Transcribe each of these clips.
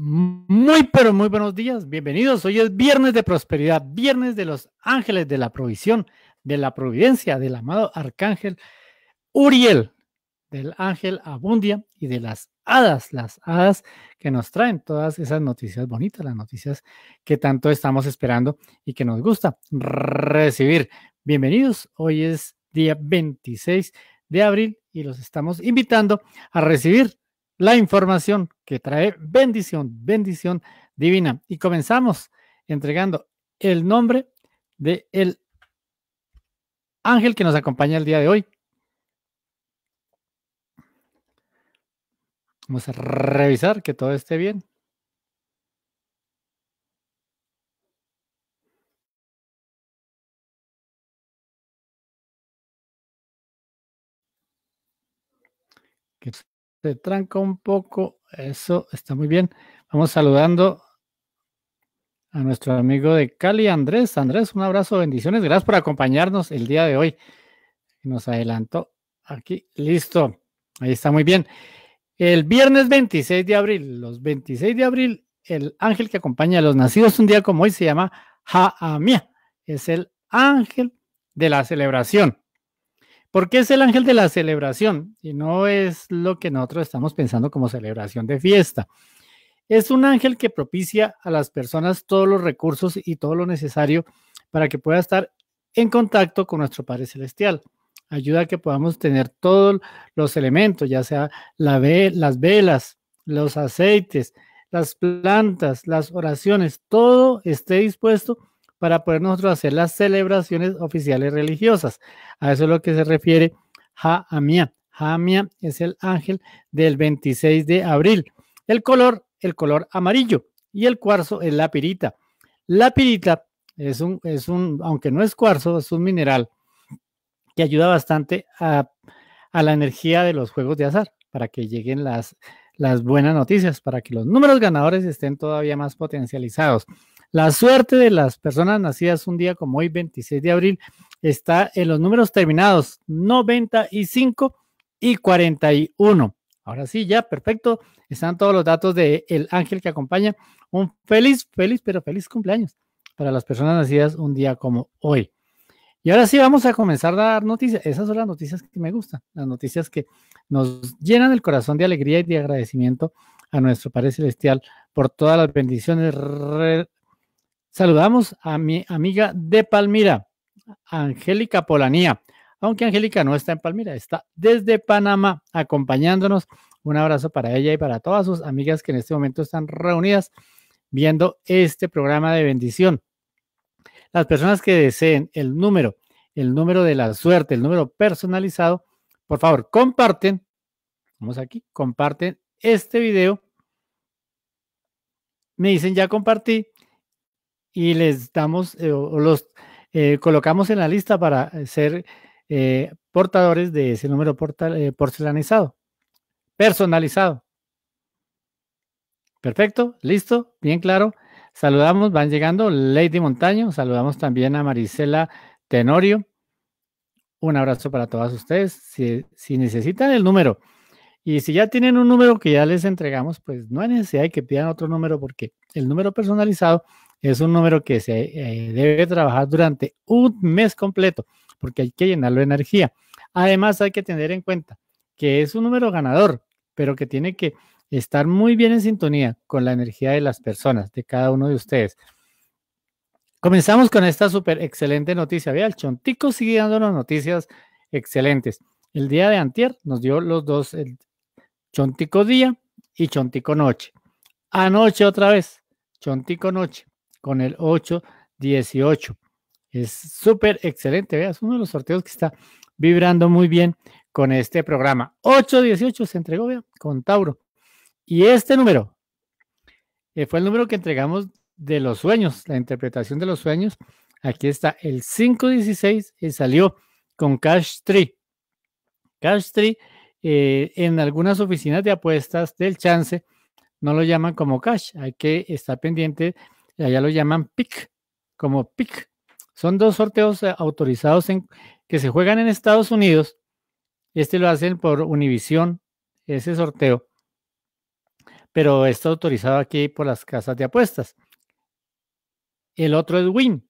Muy, pero muy buenos días, bienvenidos. Hoy es viernes de prosperidad, viernes de los ángeles de la provisión, de la providencia, del amado arcángel Uriel, del ángel Abundia y de las hadas, las hadas que nos traen todas esas noticias bonitas, las noticias que tanto estamos esperando y que nos gusta recibir. Bienvenidos, hoy es día 26 de abril y los estamos invitando a recibir la información que trae bendición, bendición divina. Y comenzamos entregando el nombre del el ángel que nos acompaña el día de hoy. Vamos a revisar que todo esté bien. Que se tranca un poco. Eso está muy bien. Vamos saludando a nuestro amigo de Cali, Andrés. Andrés, un abrazo, bendiciones. Gracias por acompañarnos el día de hoy. Nos adelantó aquí. Listo. Ahí está muy bien. El viernes 26 de abril, los 26 de abril, el ángel que acompaña a los nacidos un día como hoy se llama Jaamia. Es el ángel de la celebración porque es el ángel de la celebración y no es lo que nosotros estamos pensando como celebración de fiesta. Es un ángel que propicia a las personas todos los recursos y todo lo necesario para que pueda estar en contacto con nuestro Padre Celestial. Ayuda a que podamos tener todos los elementos, ya sea la ve las velas, los aceites, las plantas, las oraciones, todo esté dispuesto para poder nosotros hacer las celebraciones oficiales religiosas. A eso es lo que se refiere Jaamia. Jaamia es el ángel del 26 de abril. El color, el color amarillo. Y el cuarzo es la pirita. La pirita es un, es un, aunque no es cuarzo, es un mineral que ayuda bastante a, la energía de los juegos de azar para que lleguen las, las buenas noticias, para que los números ganadores estén todavía más potencializados. La suerte de las personas nacidas un día como hoy, 26 de abril, está en los números terminados 95 y 41. Ahora sí, ya, perfecto. Están todos los datos de el ángel que acompaña. Un feliz, feliz, pero feliz cumpleaños para las personas nacidas un día como hoy. Y ahora sí vamos a comenzar a dar noticias. Esas son las noticias que me gustan, las noticias que nos llenan el corazón de alegría y de agradecimiento a nuestro Padre Celestial por todas las bendiciones, Saludamos a mi amiga de Palmira, Angélica Polanía. Aunque Angélica no está en Palmira, está desde Panamá acompañándonos. Un abrazo para ella y para todas sus amigas que en este momento están reunidas viendo este programa de bendición. Las personas que deseen el número, el número de la suerte, el número personalizado, por favor, comparten, vamos aquí, comparten este video. Me dicen, ya compartí, y les damos eh, o los eh, colocamos en la lista para eh, ser portadores de ese número porcelanizado, personalizado. Perfecto, listo, bien claro. Saludamos, van llegando Lady Montaño, saludamos también a Marisela Tenorio. Un abrazo para todas ustedes. Si, si necesitan el número y si ya tienen un número que ya les entregamos, pues no hay necesidad de que pidan otro número porque el número personalizado es un número que se eh, debe trabajar durante un mes completo porque hay que llenarlo de energía. Además, hay que tener en cuenta que es un número ganador, pero que tiene que estar muy bien en sintonía con la energía de las personas, de cada uno de ustedes. Comenzamos con esta súper excelente noticia. Vea, el Chontico sigue dándonos noticias excelentes. El día de antier nos dio los dos, el Chontico día y Chontico noche. Anoche otra vez, Chontico noche con el 818. Es súper excelente, veas, uno de los sorteos que está vibrando muy bien con este programa. 818 se entregó con Tauro. Y este número eh, fue el número que entregamos de los sueños, la interpretación de los sueños. Aquí está el 516 y eh, salió con Cash Tree. Cash Tree eh, en algunas oficinas de apuestas del chance no lo llaman como cash. Hay que estar pendiente allá lo llaman PIC, como PIC. Son dos sorteos eh, autorizados en, que se juegan en Estados Unidos. Este lo hacen por Univision, ese sorteo, pero está autorizado aquí por las casas de apuestas. El otro es Win.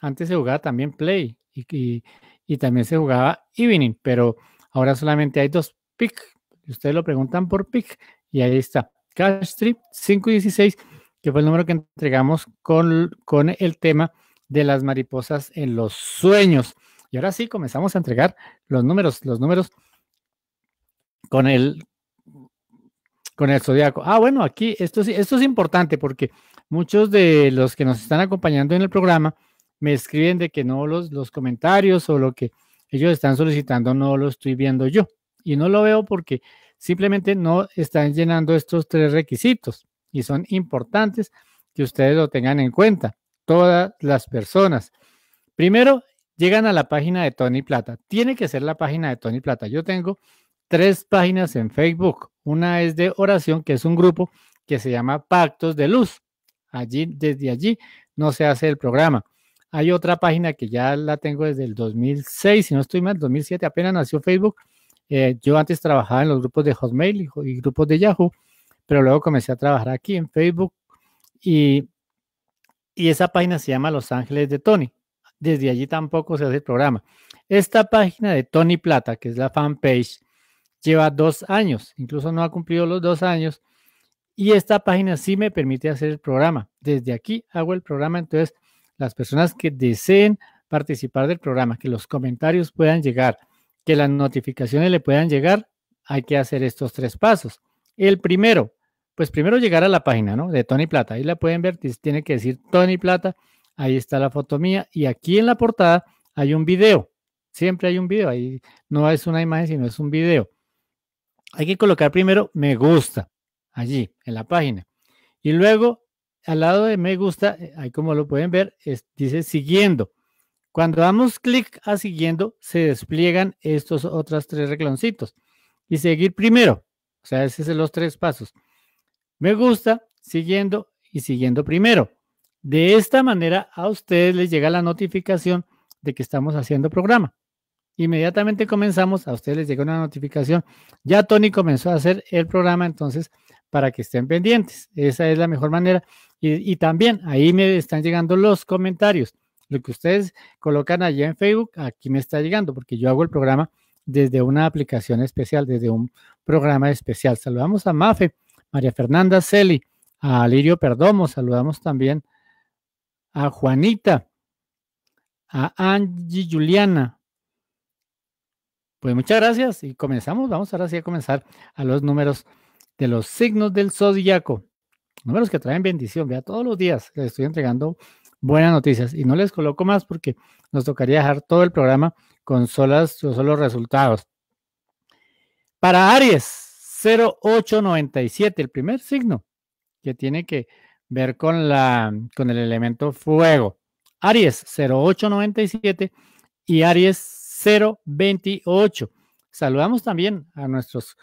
Antes se jugaba también Play y, también se jugaba Evening, pero ahora solamente hay dos PIC. Ustedes lo preguntan por PIC y ahí está. Cash Strip 516 que fue el número que entregamos con, con el tema de las mariposas en los sueños. Y ahora sí, comenzamos a entregar los números, los números con el, con el zodiaco. Ah, bueno, aquí esto, esto es importante porque muchos de los que nos están acompañando en el programa me escriben de que no los, los comentarios o lo que ellos están solicitando no lo estoy viendo yo. Y no lo veo porque simplemente no están llenando estos tres requisitos y son importantes que ustedes lo tengan en cuenta, todas las personas. Primero, llegan a la página de Tony Plata. Tiene que ser la página de Tony Plata. Yo tengo tres páginas en Facebook. Una es de oración, que es un grupo que se llama Pactos de Luz. Allí, desde allí, no se hace el programa. Hay otra página que ya la tengo desde el 2006, si no estoy mal, 2007, apenas nació Facebook. Eh, yo antes trabajaba en los grupos de Hotmail y grupos de Yahoo pero luego comencé a trabajar aquí en Facebook y, y esa página se llama Los Ángeles de Tony. Desde allí tampoco se hace el programa. Esta página de Tony Plata, que es la fanpage, lleva dos años, incluso no ha cumplido los dos años. Y esta página sí me permite hacer el programa. Desde aquí hago el programa. Entonces, las personas que deseen participar del programa, que los comentarios puedan llegar, que las notificaciones le puedan llegar, hay que hacer estos tres pasos. El primero, pues primero llegar a la página, ¿no? De Tony Plata. Ahí la pueden ver, tiene que decir Tony Plata. Ahí está la foto mía. Y aquí en la portada hay un video. Siempre hay un video. Ahí no es una imagen, sino es un video. Hay que colocar primero me gusta allí en la página. Y luego al lado de me gusta, eh, ahí como lo pueden ver, dice siguiendo. Cuando damos clic a siguiendo, se despliegan estos otros tres recloncitos Y seguir primero. O sea, esos son los tres pasos me gusta, siguiendo y siguiendo primero. De esta manera a ustedes les llega la notificación de que estamos haciendo programa. Inmediatamente comenzamos, a ustedes les llega una notificación. Ya Tony comenzó a hacer el programa, entonces, para que estén pendientes. Esa es la mejor manera. Y, también ahí me están llegando los comentarios. Lo que ustedes colocan allá en Facebook, aquí me está llegando, porque yo hago el programa desde una aplicación especial, desde un programa especial. Saludamos a Mafe María Fernanda Celi, a Lirio Perdomo, saludamos también a Juanita, a Angie Juliana. Pues muchas gracias y comenzamos, vamos ahora sí a comenzar a los números de los signos del zodiaco. Números que traen bendición, vea, todos los días les estoy entregando buenas noticias y no les coloco más porque nos tocaría dejar todo el programa con solas, o solos resultados. Para Aries, 0897, el primer signo que tiene que ver con, la, con el elemento fuego. Aries 0897 y Aries 028. Saludamos también a nuestros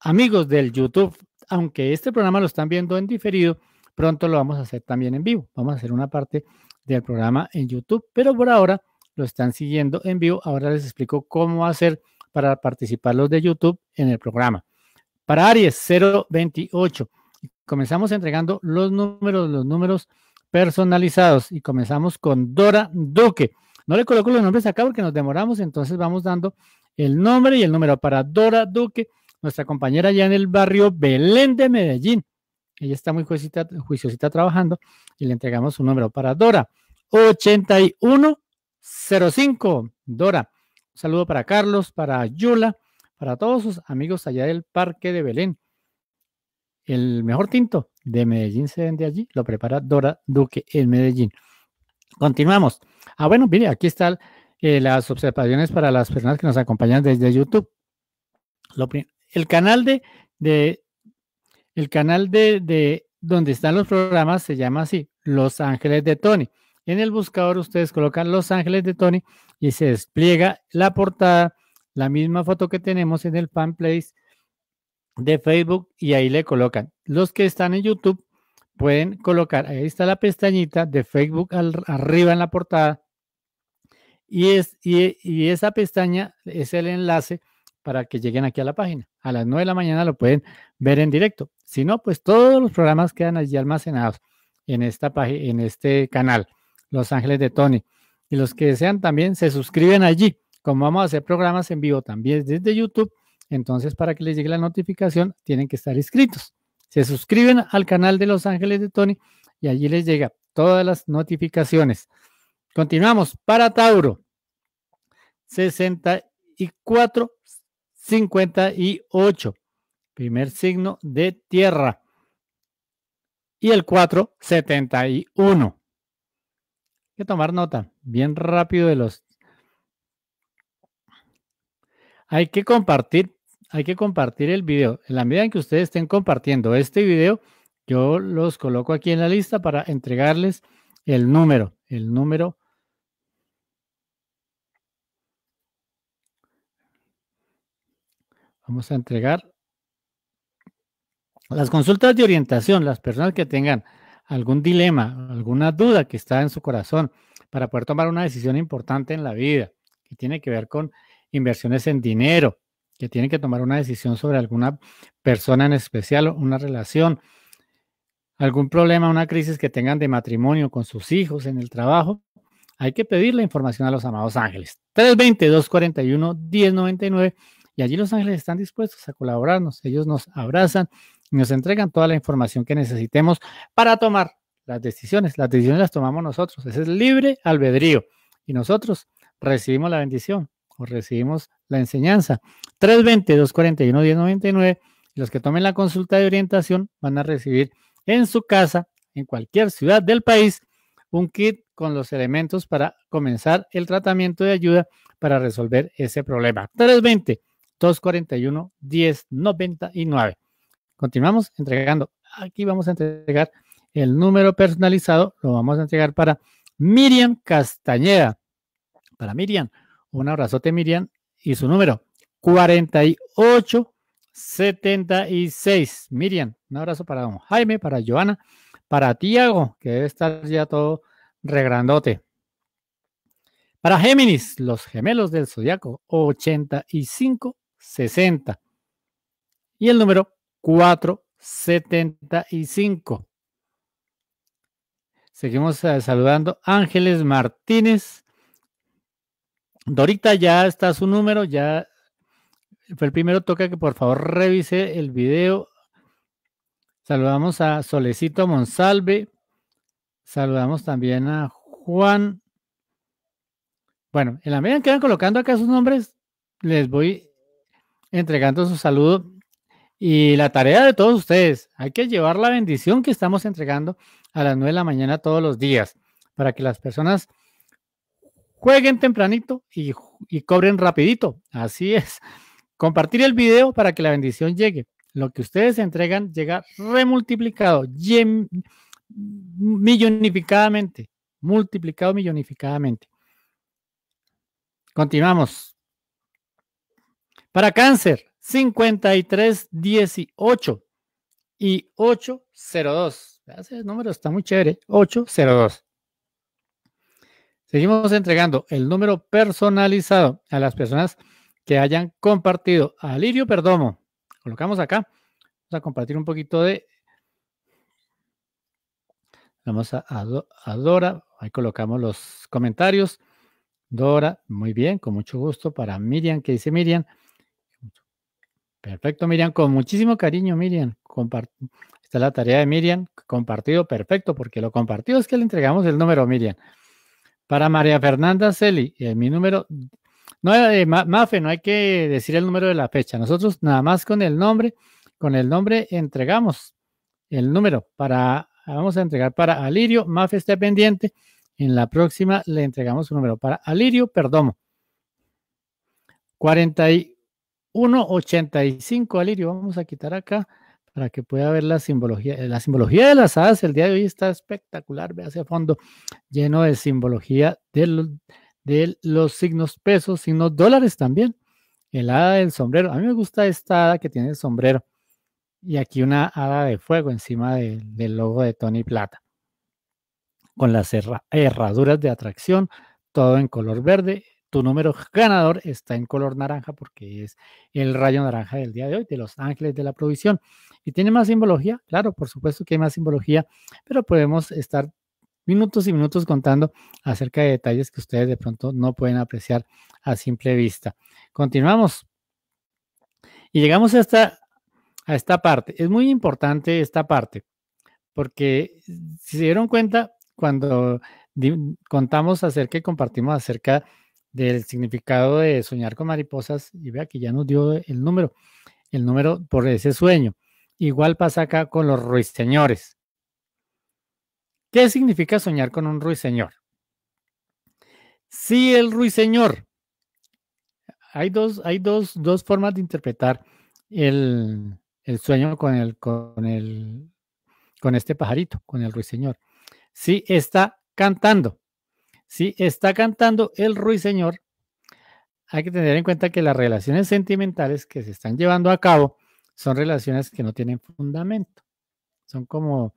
amigos del YouTube, aunque este programa lo están viendo en diferido, pronto lo vamos a hacer también en vivo. Vamos a hacer una parte del programa en YouTube, pero por ahora lo están siguiendo en vivo. Ahora les explico cómo hacer para participar los de YouTube en el programa. Para Aries, 028. Comenzamos entregando los números, los números personalizados y comenzamos con Dora Duque. No le coloco los nombres acá porque nos demoramos, entonces vamos dando el nombre y el número para Dora Duque, nuestra compañera allá en el barrio Belén de Medellín. Ella está muy juiciosita, juiciosita trabajando y le entregamos un número para Dora. 8105. Dora. saludo para Carlos, para Yula, para todos sus amigos allá del Parque de Belén. El mejor tinto de Medellín se vende allí, lo prepara Dora Duque en Medellín. Continuamos. Ah, bueno, mire, aquí están eh, las observaciones para las personas que nos acompañan desde YouTube. el canal de, de el canal de, de donde están los programas se llama así, Los Ángeles de Tony. En el buscador ustedes colocan Los Ángeles de Tony y se despliega la portada la misma foto que tenemos en el place de Facebook y ahí le colocan. Los que están en YouTube pueden colocar, ahí está la pestañita de Facebook al, arriba en la portada y, es, y, esa pestaña es el enlace para que lleguen aquí a la página. A las 9 de la mañana lo pueden ver en directo. Si no, pues todos los programas quedan allí almacenados en esta página, en este canal, Los Ángeles de Tony. Y los que desean también se suscriben allí como vamos a hacer programas en vivo también desde YouTube, entonces para que les llegue la notificación tienen que estar inscritos. Se suscriben al canal de Los Ángeles de Tony y allí les llega todas las notificaciones. Continuamos para Tauro. 64 58. Primer signo de tierra. Y el 4 71. Hay que tomar nota bien rápido de los Hay que compartir, hay que compartir el video. En la medida en que ustedes estén compartiendo este video, yo los coloco aquí en la lista para entregarles el número, el número. Vamos a entregar las consultas de orientación, las personas que tengan algún dilema, alguna duda que está en su corazón para poder tomar una decisión importante en la vida que tiene que ver con inversiones en dinero, que tienen que tomar una decisión sobre alguna persona en especial, una relación, algún problema, una crisis que tengan de matrimonio con sus hijos, en el trabajo, hay que pedir la información a los amados ángeles. 320-241-1099. Y allí los ángeles están dispuestos a colaborarnos. Ellos nos abrazan y nos entregan toda la información que necesitemos para tomar las decisiones. Las decisiones las tomamos nosotros. Ese es libre albedrío. Y nosotros recibimos la bendición o recibimos la enseñanza. 320-241-1099. Los que tomen la consulta de orientación van a recibir en su casa, en cualquier ciudad del país, un kit con los elementos para comenzar el tratamiento de ayuda para resolver ese problema. 320-241-1099. Continuamos entregando. Aquí vamos a entregar el número personalizado. Lo vamos a entregar para Miriam Castañeda. Para Miriam, un abrazote, Miriam. Y su número, 4876. Miriam, un abrazo para don Jaime, para Joana, para Tiago, que debe estar ya todo regrandote. Para Géminis, los gemelos del zodiaco, 8560. Y el número 475. Seguimos eh, saludando Ángeles Martínez, Dorita ya está su número, ya fue el primero. Toca que por favor revise el video. Saludamos a Solecito Monsalve. Saludamos también a Juan. Bueno, en la medida que van colocando acá sus nombres, les voy entregando su saludo. Y la tarea de todos ustedes, hay que llevar la bendición que estamos entregando a las 9 de la mañana todos los días para que las personas Jueguen tempranito y, cobren rapidito. Así es. Compartir el video para que la bendición llegue. Lo que ustedes entregan llega remultiplicado, millonificadamente, multiplicado millonificadamente. Continuamos. Para cáncer, 5318 y 802. Ese número está muy chévere, 802. Seguimos entregando el número personalizado a las personas que hayan compartido. A Perdomo, colocamos acá. Vamos a compartir un poquito de... Vamos a, Dora, ahí colocamos los comentarios. Dora, muy bien, con mucho gusto para Miriam, ¿qué dice Miriam. Perfecto, Miriam, con muchísimo cariño, Miriam. Esta es la tarea de Miriam, compartido, perfecto, porque lo compartido es que le entregamos el número, Miriam. Para María Fernanda Celi, eh, mi número, no, eh, Mafe, no hay que decir el número de la fecha. Nosotros nada más con el nombre, con el nombre entregamos el número para, vamos a entregar para Alirio, Mafe está pendiente. En la próxima le entregamos un número para Alirio Perdomo. 4185 Alirio, vamos a quitar acá para que pueda ver la simbología. Eh, la simbología de las hadas el día de hoy está espectacular, ve hacia fondo, lleno de simbología de, los signos pesos, signos dólares también. El hada del sombrero. A mí me gusta esta hada que tiene el sombrero. Y aquí una hada de fuego encima del logo de Tony Plata. Con las herraduras de atracción, todo en color verde tu número ganador está en color naranja porque es el rayo naranja del día de hoy, de los ángeles de la provisión. ¿Y tiene más simbología? Claro, por supuesto que hay más simbología, pero podemos estar minutos y minutos contando acerca de detalles que ustedes de pronto no pueden apreciar a simple vista. Continuamos. Y llegamos a esta, a esta parte. Es muy importante esta parte, porque si se dieron cuenta, cuando contamos acerca y compartimos acerca de del significado de soñar con mariposas y vea que ya nos dio el número, el número por ese sueño. Igual pasa acá con los ruiseñores. ¿Qué significa soñar con un ruiseñor? Si el ruiseñor, hay dos, hay dos, dos formas de interpretar el, el sueño con el, con el, con este pajarito, con el ruiseñor. Si está cantando, si está cantando el ruiseñor, hay que tener en cuenta que las relaciones sentimentales que se están llevando a cabo son relaciones que no tienen fundamento. Son como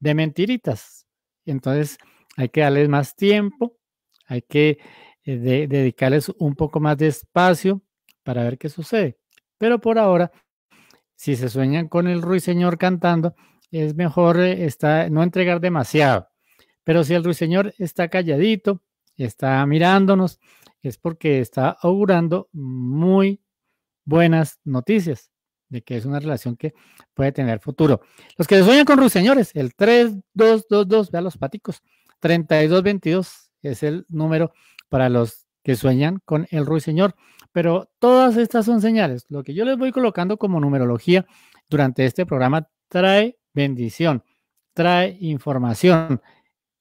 de mentiritas. Entonces hay que darles más tiempo, hay que eh, dedicarles un poco más de espacio para ver qué sucede. Pero por ahora, si se sueñan con el ruiseñor cantando, es mejor eh, no entregar demasiado. Pero si el ruiseñor está calladito, está mirándonos, es porque está augurando muy buenas noticias de que es una relación que puede tener futuro. Los que sueñan con ruiseñores, el 3222, vean los paticos, 3222 es el número para los que sueñan con el ruiseñor. Pero todas estas son señales. Lo que yo les voy colocando como numerología durante este programa trae bendición, trae información,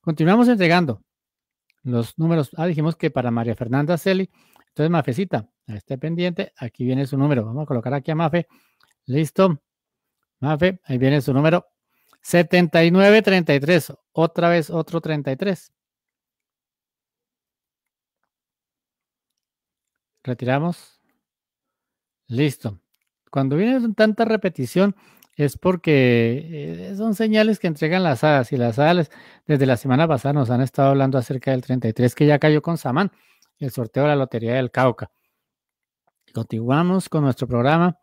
Continuamos entregando los números. Ah, dijimos que para María Fernanda Celi. Entonces, Mafecita, esté pendiente. Aquí viene su número. Vamos a colocar aquí a Mafe. Listo. Mafe, ahí viene su número. 7933. Otra vez otro 33. Retiramos. Listo. Cuando viene tanta repetición, es porque eh, son señales que entregan las hadas y las hadas desde la semana pasada nos han estado hablando acerca del 33 que ya cayó con Samán, el sorteo de la Lotería del Cauca. Continuamos con nuestro programa.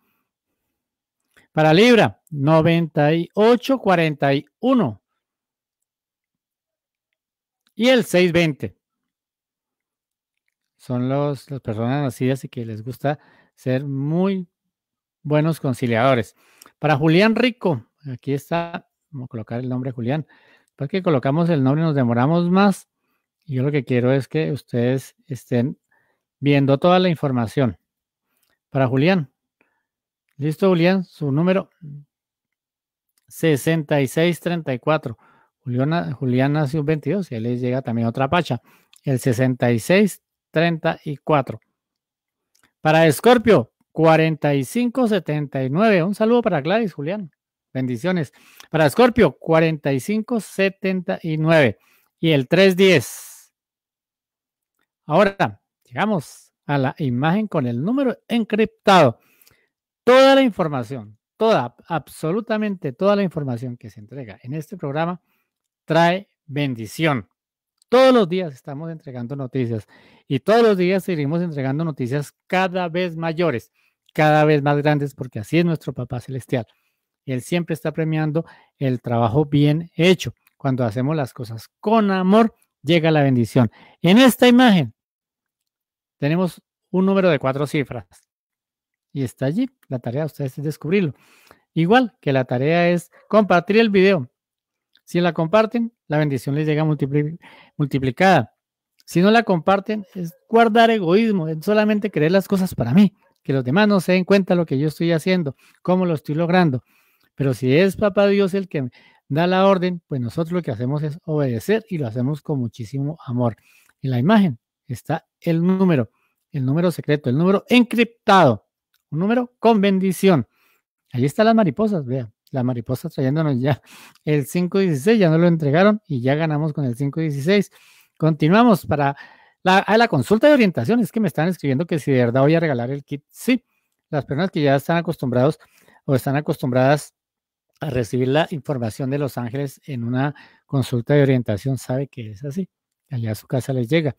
Para Libra, 9841 y el 620. Son las personas nacidas y que les gusta ser muy buenos conciliadores. Para Julián Rico, aquí está, vamos a colocar el nombre Julián. porque pues colocamos el nombre nos demoramos más. Y yo lo que quiero es que ustedes estén viendo toda la información. Para Julián. Listo, Julián, su número 6634. Julián, Julián un 22 y ahí les llega también otra pacha. El 6634. Para Escorpio, 4579. Un saludo para Gladys, Julián. Bendiciones. Para Scorpio, 4579. Y el 310. Ahora, llegamos a la imagen con el número encriptado. Toda la información, toda, absolutamente toda la información que se entrega en este programa trae bendición. Todos los días estamos entregando noticias y todos los días seguimos entregando noticias cada vez mayores cada vez más grandes porque así es nuestro Papá Celestial. Él siempre está premiando el trabajo bien hecho. Cuando hacemos las cosas con amor, llega la bendición. En esta imagen tenemos un número de cuatro cifras y está allí. La tarea de ustedes es descubrirlo. Igual que la tarea es compartir el video. Si la comparten, la bendición les llega multiplicada. Si no la comparten, es guardar egoísmo, es solamente creer las cosas para mí que los demás no se den cuenta lo que yo estoy haciendo, cómo lo estoy logrando. Pero si es Papá Dios el que da la orden, pues nosotros lo que hacemos es obedecer y lo hacemos con muchísimo amor. En la imagen está el número, el número secreto, el número encriptado, un número con bendición. Ahí están las mariposas, vean, las mariposas trayéndonos ya el 516, ya nos lo entregaron y ya ganamos con el 516. Continuamos para la, a ah, la consulta de orientación es que me están escribiendo que si de verdad voy a regalar el kit, sí. Las personas que ya están acostumbrados o están acostumbradas a recibir la información de Los Ángeles en una consulta de orientación sabe que es así. Allá a su casa les llega.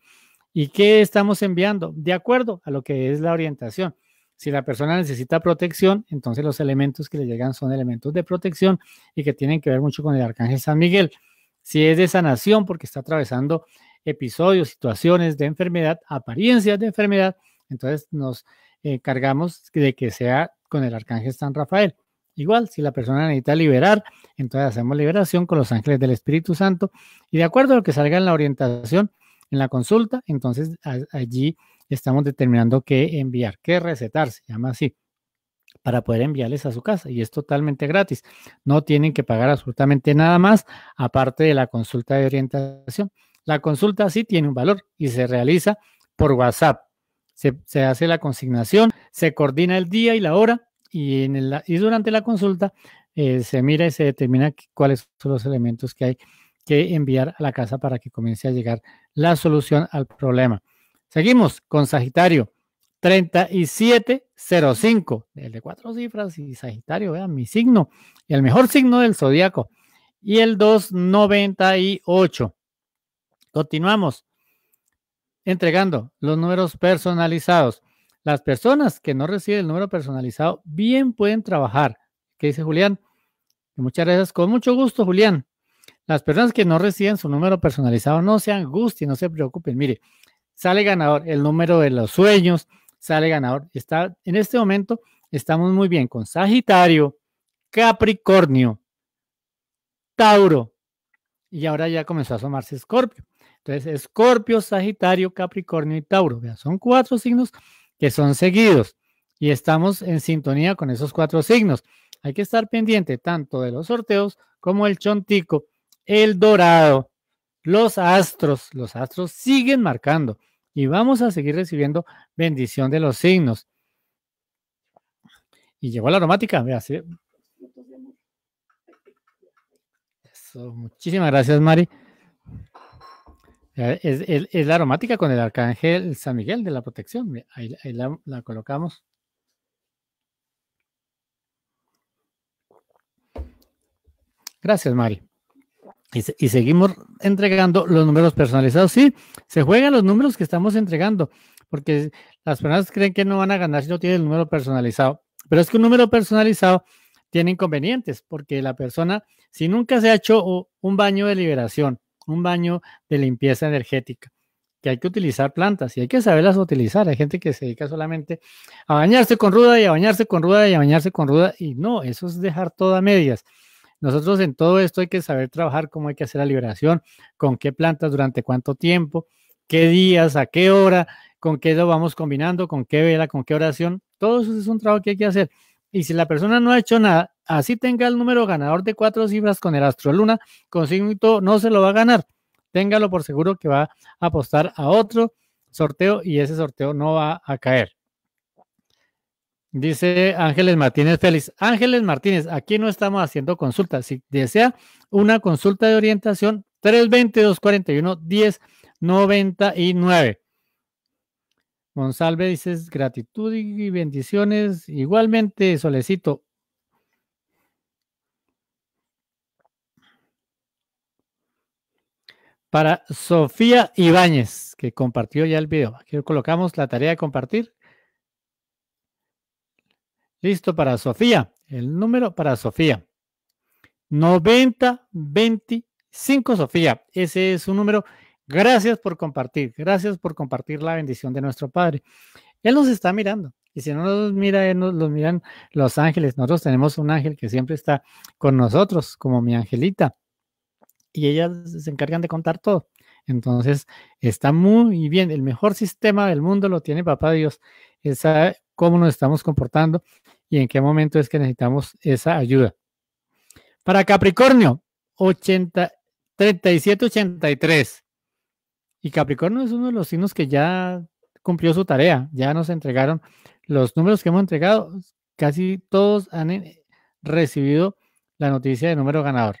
¿Y qué estamos enviando? De acuerdo a lo que es la orientación. Si la persona necesita protección, entonces los elementos que le llegan son elementos de protección y que tienen que ver mucho con el Arcángel San Miguel. Si es de sanación porque está atravesando episodios, situaciones de enfermedad, apariencias de enfermedad. Entonces nos encargamos de que sea con el arcángel San Rafael. Igual, si la persona necesita liberar, entonces hacemos liberación con los ángeles del Espíritu Santo y de acuerdo a lo que salga en la orientación, en la consulta, entonces allí estamos determinando qué enviar, qué recetar, se llama así, para poder enviarles a su casa y es totalmente gratis. No tienen que pagar absolutamente nada más aparte de la consulta de orientación. La consulta sí tiene un valor y se realiza por WhatsApp. Se, hace la consignación, se coordina el día y la hora y, durante la consulta eh, se mira y se determina cuáles son los elementos que hay que enviar a la casa para que comience a llegar la solución al problema. Seguimos con Sagitario 3705, el de cuatro cifras y Sagitario, vean mi signo, el mejor signo del zodiaco, y el 298. Continuamos entregando los números personalizados. Las personas que no reciben el número personalizado bien pueden trabajar. ¿Qué dice Julián? Muchas gracias. Con mucho gusto, Julián. Las personas que no reciben su número personalizado no se angustien, no se preocupen. Mire, sale ganador el número de los sueños, sale ganador. Está, en este momento estamos muy bien con Sagitario, Capricornio, Tauro y ahora ya comenzó a asomarse Escorpio. Entonces, Escorpio, Sagitario, Capricornio y Tauro. Son cuatro signos que son seguidos y estamos en sintonía con esos cuatro signos. Hay que estar pendiente tanto de los sorteos como el chontico, el dorado, los astros. Los astros siguen marcando y vamos a seguir recibiendo bendición de los signos. Y llegó la aromática, vea, muchísimas gracias, Mari. Eh, es, la aromática con el arcángel San Miguel de la protección. Ahí, la, colocamos. Gracias, Mari. Y, y, seguimos entregando los números personalizados. Sí, se juegan los números que estamos entregando, porque las personas creen que no van a ganar si no tienen el número personalizado. Pero es que un número personalizado tiene inconvenientes, porque la persona, si nunca se ha hecho un baño de liberación, un baño de limpieza energética, que hay que utilizar plantas y hay que saberlas utilizar. Hay gente que se dedica solamente a bañarse con ruda y a bañarse con ruda y a bañarse con ruda y no, eso es dejar todo a medias. Nosotros en todo esto hay que saber trabajar cómo hay que hacer la liberación, con qué plantas, durante cuánto tiempo, qué días, a qué hora, con qué lo vamos combinando, con qué vela, con qué oración. Todo eso es un trabajo que hay que hacer. Y si la persona no ha hecho nada, así tenga el número ganador de cuatro cifras con el astro luna, con signo no se lo va a ganar. Téngalo por seguro que va a apostar a otro sorteo y ese sorteo no va a caer. Dice Ángeles Martínez Félix. Ángeles Martínez, aquí no estamos haciendo consultas. Si desea una consulta de orientación, 320-241-1099. González dices gratitud y bendiciones. Igualmente, Solecito. Para Sofía Ibáñez, que compartió ya el video. Aquí colocamos la tarea de compartir. Listo para Sofía. El número para Sofía. 9025 Sofía. Ese es su número Gracias por compartir, gracias por compartir la bendición de nuestro Padre. Él nos está mirando. Y si no nos mira, Él nos miran los ángeles. Nosotros tenemos un ángel que siempre está con nosotros, como mi angelita. Y ellas se encargan de contar todo. Entonces, está muy bien. El mejor sistema del mundo lo tiene Papá Dios. Él sabe cómo nos estamos comportando y en qué momento es que necesitamos esa ayuda. Para Capricornio, 80, 3783. Y Capricornio es uno de los signos que ya cumplió su tarea, ya nos entregaron los números que hemos entregado, casi todos han eh, recibido la noticia de número ganador.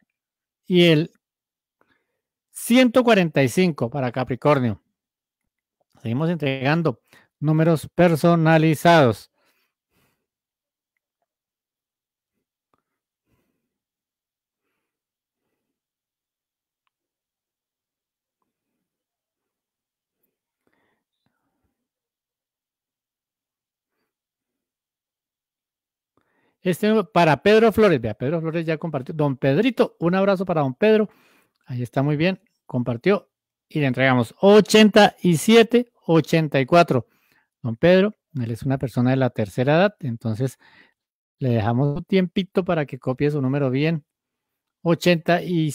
Y el 145 para Capricornio. Seguimos entregando números personalizados. Este para Pedro Flores, vea, Pedro Flores ya compartió. Don Pedrito, un abrazo para don Pedro. Ahí está muy bien, compartió y le entregamos y 84. Don Pedro, él es una persona de la tercera edad, entonces le dejamos un tiempito para que copie su número bien. y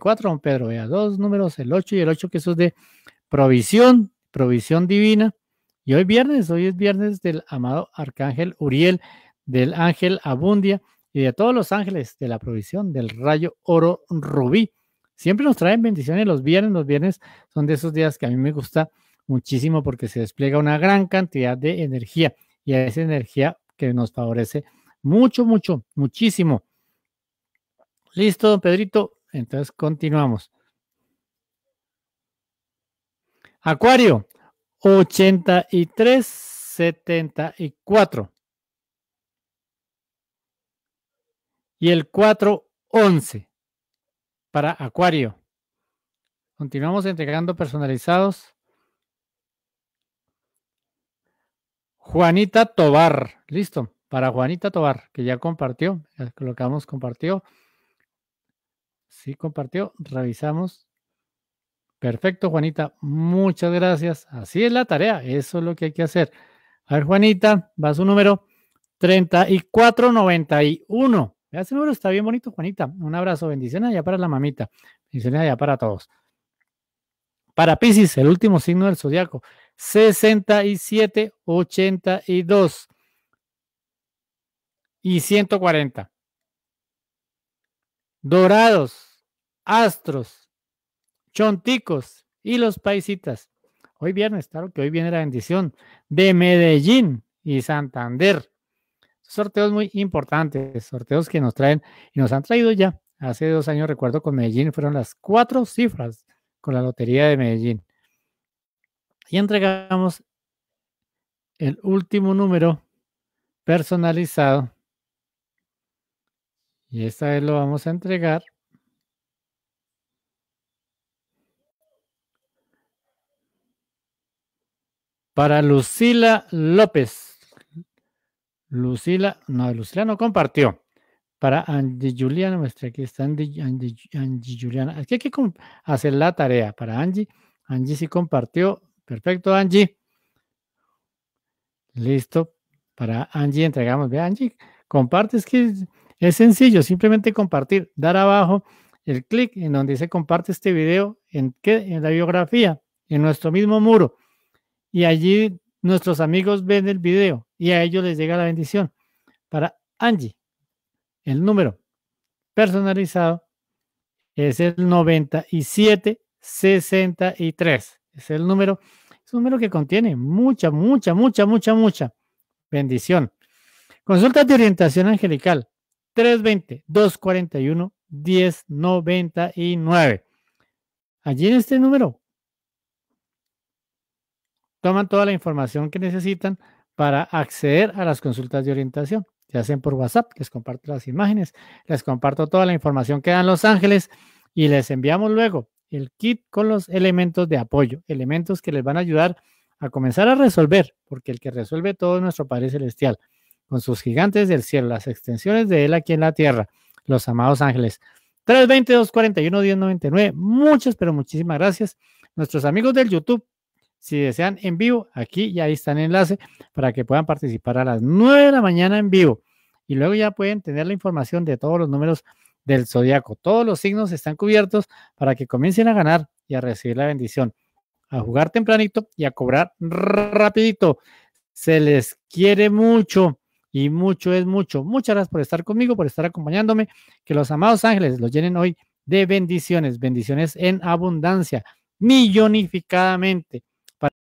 cuatro don Pedro, vea, dos números, el 8 y el 8, que eso es de provisión, provisión divina. Y hoy viernes, hoy es viernes del amado Arcángel Uriel del ángel Abundia y de todos los ángeles de la provisión del rayo oro rubí. Siempre nos traen bendiciones los viernes. Los viernes son de esos días que a mí me gusta muchísimo porque se despliega una gran cantidad de energía y esa energía que nos favorece mucho, mucho, muchísimo. Listo, don Pedrito. Entonces continuamos. Acuario, 83, 74. y el 411 para Acuario. Continuamos entregando personalizados. Juanita Tobar, listo, para Juanita Tobar, que ya compartió, colocamos compartió. Sí, compartió, revisamos. Perfecto, Juanita, muchas gracias. Así es la tarea, eso es lo que hay que hacer. A ver, Juanita, va su número 3491. Me ese número, está bien bonito, Juanita. Un abrazo, bendiciones allá para la mamita, bendiciones allá para todos. Para Pisces, el último signo del zodiaco, 6782 y 140. Dorados, astros, chonticos y los paisitas. Hoy viernes, claro que hoy viene la bendición de Medellín y Santander sorteos muy importantes, sorteos que nos traen y nos han traído ya. Hace dos años, recuerdo, con Medellín fueron las cuatro cifras con la Lotería de Medellín. Y entregamos el último número personalizado. Y esta vez lo vamos a entregar. Para Lucila López. Lucila, no, Lucila no compartió. Para Angie Juliana, nuestra, aquí está Angie, Angie, Juliana. Aquí hay que hacer la tarea para Angie. Angie sí compartió. Perfecto, Angie. Listo. Para Angie entregamos. Ve, Angie, comparte. Es que es sencillo, simplemente compartir. Dar abajo el clic en donde dice comparte este video. ¿En qué? En la biografía, en nuestro mismo muro. Y allí nuestros amigos ven el video y a ellos les llega la bendición. Para Angie, el número personalizado es el 9763. Es el número, es un número que contiene mucha, mucha, mucha, mucha, mucha bendición. Consultas de orientación angelical 320-241-1099. Allí en este número toman toda la información que necesitan para acceder a las consultas de orientación. Se hacen por WhatsApp, les comparto las imágenes, les comparto toda la información que dan Los Ángeles y les enviamos luego el kit con los elementos de apoyo, elementos que les van a ayudar a comenzar a resolver, porque el que resuelve todo es nuestro Padre Celestial, con sus gigantes del cielo, las extensiones de Él aquí en la tierra, los amados ángeles. 320-241-1099, muchas, pero muchísimas gracias. Nuestros amigos del YouTube, si desean en vivo, aquí y ahí está el enlace para que puedan participar a las 9 de la mañana en vivo. Y luego ya pueden tener la información de todos los números del zodiaco. Todos los signos están cubiertos para que comiencen a ganar y a recibir la bendición, a jugar tempranito y a cobrar rapidito. Se les quiere mucho y mucho es mucho. Muchas gracias por estar conmigo, por estar acompañándome. Que los amados ángeles los llenen hoy de bendiciones, bendiciones en abundancia, millonificadamente